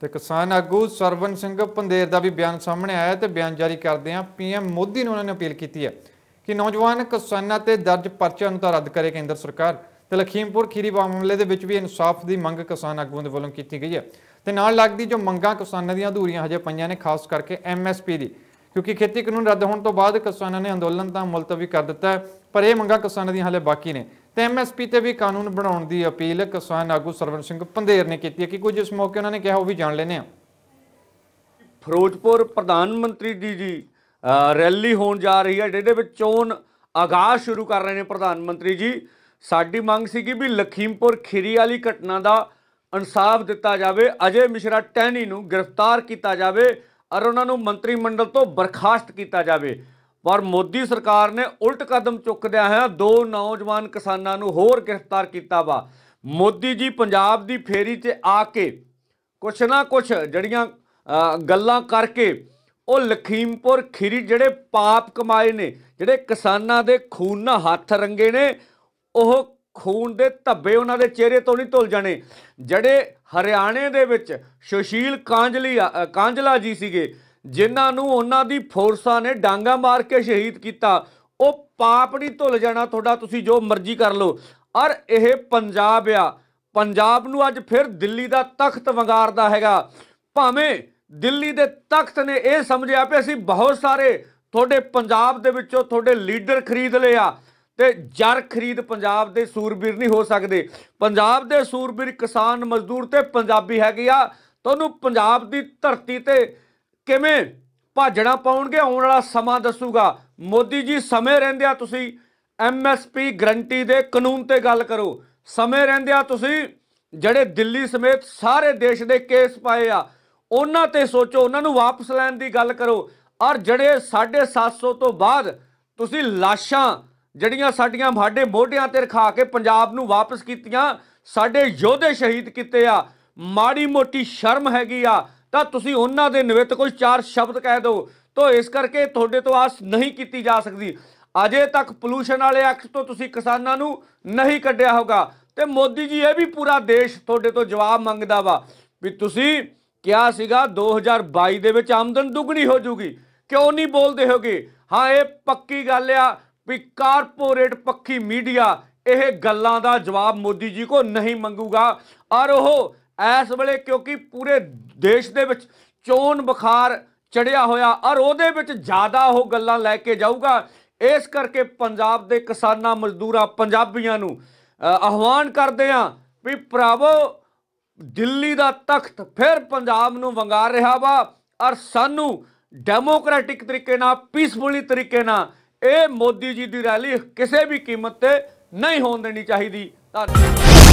ਤੇ ਕਿਸਾਨ ਆਗੂ ਸਰਵਨ ਸਿੰਘ ਪੰਦੇਰ ਦਾ ਵੀ ਬਿਆਨ ਸਾਹਮਣੇ ਆਇਆ ਤੇ ਬਿਆਨ ਜਾਰੀ ਕਰਦੇ ਆ ਪੀਐਮ ਮੋਦੀ ਨੂੰ ਉਹਨਾਂ ਨੇ ਅਪੀਲ ਕੀਤੀ ਹੈ ਕਿ ਨੌਜਵਾਨ ਕਿਸਾਨਾਂ ਤੇ ਦਰਜ ਪਰਚਾ ਨੂੰ ਤਾਂ ਰੱਦ ਕਰੇ ਕੇਂਦਰ ਸਰਕਾਰ ਤੇ ਲਖੀਮਪੁਰ ਖੀਰੀਵਾ ਮਾਮਲੇ ਦੇ ਵਿੱਚ ਵੀ ਇਨਸਾਫ ਦੀ ਮੰਗ ਕਿਸਾਨ ਆਗੂਆਂ ਦੇ ਵੱਲੋਂ ਕੀਤੀ ਗਈ ਹੈ ਤੇ ਨਾਲ ਲੱਗਦੀ ਜੋ ਮੰਗਾਂ ਕਿਸਾਨਾਂ ਦੀਆਂ ਅਧੂਰੀਆਂ ਹਜੇ ਪਈਆਂ ਨੇ ਖਾਸ ਕਰਕੇ ਐਮਐਸਪੀ ਦੀ ਕਿਉਂਕਿ ਖੇਤੀ ਕਾਨੂੰਨ ਰੱਦ ਹੋਣ ਤੋਂ ਬਾਅਦ ਕਿਸਾਨਾਂ ਨੇ ਅੰਦੋਲਨ ਤਾਂ ਮੁਲਤਵੀ ਕਰ ਦਿੱਤਾ ਪਰ ਇਹ ਮੰਗਾਂ ਕਿਸਾਨਾਂ ਦੀਆਂ ਹਲੇ ਬਾਕੀ ਨੇ ਤੇ ਐਮਐਸਪੀ ਤੇ ਵੀ ਕਾਨੂੰਨ ਬਣਾਉਣ ਦੀ ਅਪੀਲ ਕਿਸਾਨ ਆਗੂ ਸਰਵਨ ਸਿੰਘ ਪੰਧੇਰ ਨੇ ਕੀਤੀ ਹੈ ਕਿ ਕੁਝ ਇਸ ਮੌਕੇ ਉਹਨਾਂ ਨੇ ਕਿਹਾ ਉਹ ਵੀ ਜਾਣ ਲੈਨੇ ਆ ਫਿਰੋਜ਼ਪੁਰ ਪ੍ਰਧਾਨ ਮੰਤਰੀ ਜੀ ਦੀ ਰੈਲੀ ਹੋਣ ਜਾ ਰਹੀ ਹੈ ਜਿਹਦੇ ਵਿੱਚ ਚੋਣ ਆਗਾਜ਼ ਸ਼ੁਰੂ ਕਰ ਰਹੇ ਨੇ ਪ੍ਰਧਾਨ ਮੰਤਰੀ ਜੀ ਸਾਡੀ ਮੰਗ ਸੀ ਕਿ ਵੀ ਲਖੀਮਪੁਰ ਖੀਰੀ ਵਾਲੀ ਘਟਨਾ ਦਾ ਇਨਸਾਫ ਦਿੱਤਾ ਜਾਵੇ ਅਜੇ ਮਿਸ਼ਰਾ ਟੈਣੀ ਨੂੰ ਗ੍ਰਿਫਤਾਰ ਕੀਤਾ ਜਾਵੇ ਔਰ ਉਹਨਾਂ ਨੂੰ ਮੰਤਰੀ ਮੰਡਲ ਤੋਂ ਬਰਖਾਸਤ ਕੀਤਾ ਜਾਵੇ ਪਰ ਮੋਦੀ ਸਰਕਾਰ ਨੇ ਉਲਟ ਕਦਮ ਚੁੱਕਦਿਆਂ ਹੈ ਦੋ ਨੌਜਵਾਨ ਕਿਸਾਨਾਂ ਨੂੰ ਹੋਰ ਗ੍ਰਿਫਤਾਰ ਕੀਤਾ ਵਾ ਮੋਦੀ ਜੀ ਪੰਜਾਬ ਦੀ ਫੇਰੀ 'ਚ ਆ ਕੇ ਕੁਛ ਨਾ ਕੁਛ ਜੜੀਆਂ ਗੱਲਾਂ ਕਰਕੇ ਉਹ ਲਖੀਮਪੁਰ ਖੀਰੀ ਜਿਹੜੇ ਪਾਪ ਕਮਾਏ ਨੇ ਜਿਹੜੇ ਕਿਸਾਨਾਂ ਦੇ ਖੂਨ ਨਾਲ ਹੱਥ ਰੰਗੇ ਨੇ ਉਹ ਖੂਨ ਦੇ ਧੱਬੇ ਉਹਨਾਂ ਦੇ ਚਿਹਰੇ ਤੋਂ ਨਹੀਂ ਧੁੱਲ ਜਾਣੇ ਜਿਹੜੇ ਹਰਿਆਣੇ ਦੇ ਵਿੱਚ ਸੁਸ਼ੀਲ ਕਾਂਜਲੀ ਕਾਂਜਲਾ ਜੀ ਸੀਗੇ ਜਿਨ੍ਹਾਂ ਨੂੰ ਉਹਨਾਂ ਦੀ ਫੋਰਸਾਂ ਨੇ ਡਾਂਗਾ ਮਾਰ ਕੇ ਸ਼ਹੀਦ ਕੀਤਾ ਉਹ ਪਾਪ ਨਹੀਂ ਧੁੱਲ ਜਾਣਾ ਤੁਹਾਡਾ ਤੁਸੀਂ ਜੋ ਮਰਜ਼ੀ ਕਰ ਲਓ ਔਰ ਇਹ ਪੰਜਾਬ ਆ ਪੰਜਾਬ ਨੂੰ ਅੱਜ ਫਿਰ ਦਿੱਲੀ ਦਾ ਤਖਤ ਵੰਗਾਰਦਾ ਹੈਗਾ ਭਾਵੇਂ ਦਿੱਲੀ ਦੇ ਤਖਤ ਨੇ ਇਹ ਸਮਝਿਆ ਪਿਆ ਸੀ ਬਹੁਤ ਸਾਰੇ ਤੁਹਾਡੇ ਪੰਜਾਬ ਦੇ ਵਿੱਚੋਂ ਤੁਹਾਡੇ ਲੀਡਰ ਖਰੀਦ ਲਏ ਆ ਤੇ ਜਰ ਖਰੀਦ ਪੰਜਾਬ ਦੇ ਸੂਰਬੀਰ ਨਹੀਂ ਹੋ ਸਕਦੇ ਪੰਜਾਬ ਦੇ ਸੂਰਬੀਰ ਕਿਸਾਨ ਮਜ਼ਦੂਰ ਤੇ ਪੰਜਾਬੀ ਹੈਗੇ ਆ ਤੁਹਾਨੂੰ ਪੰਜਾਬ ਦੀ ਧਰਤੀ ਤੇ ਕਿਵੇਂ ਭਾਜਣਾ ਪਾਉਣਗੇ ਆਉਣ ਵਾਲਾ ਸਮਾਂ ਦੱਸੂਗਾ ਮੋਦੀ ਜੀ ਸਮੇਂ ਰਹਿੰਦੇ ਆ ਤੁਸੀਂ ਐਮਐਸਪੀ ਗਰੰਟੀ ਦੇ ਕਾਨੂੰਨ ਤੇ ਗੱਲ ਕਰੋ ਸਮੇਂ ਰਹਿੰਦੇ ਆ ਤੁਸੀਂ ਜਿਹੜੇ ਦਿੱਲੀ ਸਮੇਤ ਸਾਰੇ ਦੇਸ਼ ਦੇ ਕੇਸ ਪਾਏ ਆ ਉਹਨਾਂ ਤੇ ਸੋਚੋ ਉਹਨਾਂ ਨੂੰ ਵਾਪਸ ਲੈਣ ਦੀ ਗੱਲ ਕਰੋ ਔਰ ਜਿਹੜੇ 750 ਤੋਂ ਬਾਅਦ ਤੁਸੀਂ ਲਾਸ਼ਾਂ ਜਿਹੜੀਆਂ ਸਾਡੀਆਂ ਸਾਡੇ ਮੋਢਿਆਂ ਤੇ ਰਖਾ ਕੇ ਪੰਜਾਬ ਨੂੰ ਵਾਪਸ ਕੀਤੀਆਂ ਸਾਡੇ ਯੋਧੇ ਸ਼ਹੀਦ ਕੀਤੇ ਆ ਮਾੜੀ ਮੋਟੀ ਸ਼ਰਮ ਹੈਗੀ ਆ ਤਾਂ ਤੁਸੀਂ ਉਹਨਾਂ ਦੇ ਨਿਵਿਤ ਕੋਈ ਚਾਰ ਸ਼ਬਦ ਕਹਿ ਦਿਓ ਤਾਂ ਇਸ ਕਰਕੇ ਤੁਹਾਡੇ ਤੋਂ ਆਸ ਨਹੀਂ ਕੀਤੀ ਜਾ ਸਕਦੀ ਅਜੇ ਤੱਕ ਪੋਲੂਸ਼ਨ ਵਾਲੇ ਐਕਟ ਤੋਂ ਤੁਸੀਂ ਕਿਸਾਨਾਂ ਨੂੰ ਨਹੀਂ ਕੱਢਿਆ ਹੋਗਾ ਤੇ ਮੋਦੀ ਜੀ ਇਹ ਵੀ ਪੂਰਾ ਦੇਸ਼ ਤੁਹਾਡੇ ਤੋਂ ਜਵਾਬ ਮੰਗਦਾ ਵਾ ਵੀ ਤੁਸੀਂ ਕਿਹਾ ਸੀਗਾ 2022 ਦੇ ਵਿੱਚ ਆਮਦਨ ਦੁੱਗਣੀ ਹੋ ਜੂਗੀ ਕਿਉਂ ਨਹੀਂ ਬੋਲਦੇ ਹੋਗੇ ਹਾਂ ਇਹ ਪੱਕੀ ਗੱਲ ਆ ਵੀ ਕਾਰਪੋਰੇਟ ਪੱਖੀ ਮੀਡੀਆ ਇਹ ਗੱਲਾਂ ਦਾ ਜਵਾਬ ਮੋਦੀ ਜੀ ਕੋ ਨਹੀਂ ਮੰਗੂਗਾ ਔਰ ਉਹ ਇਸ ਵੇਲੇ ਕਿਉਂਕਿ ਪੂਰੇ ਦੇਸ਼ ਦੇ ਵਿੱਚ ਚੋਣ ਬੁਖਾਰ ਚੜਿਆ ਹੋਇਆ ਔਰ ਉਹਦੇ ਵਿੱਚ ਜ਼ਿਆਦਾ ਉਹ ਗੱਲਾਂ ਲੈ ਕੇ ਜਾਊਗਾ ਇਸ ਕਰਕੇ ਪੰਜਾਬ ਦੇ ਕਿਸਾਨਾਂ ਮਜ਼ਦੂਰਾਂ ਪੰਜਾਬੀਆਂ ਨੂੰ ਆਹਵਾਨ ਕਰਦੇ ਆ ਵੀ ਭਰਾਵੋ ਦਿੱਲੀ ਦਾ ਤਖਤ ਫਿਰ ਪੰਜਾਬ ਨੂੰ ਵੰਗਾਰ ਰਿਹਾ ਵਾ ਔਰ ਸਾਨੂੰ ਡੈਮੋਕ੍ਰੈਟਿਕ ਤਰੀਕੇ ਨਾਲ ਪੀਸਫੁਲੀ ਤਰੀਕੇ ਨਾਲ ਇਹ ਮੋਦੀ ਜੀ ਦੀ ਰੈਲੀ ਕਿਸੇ ਵੀ ਕੀਮਤ ਤੇ ਨਹੀਂ ਹੋਣ ਦੇਣੀ ਚਾਹੀਦੀ ਧੰਨਵਾਦ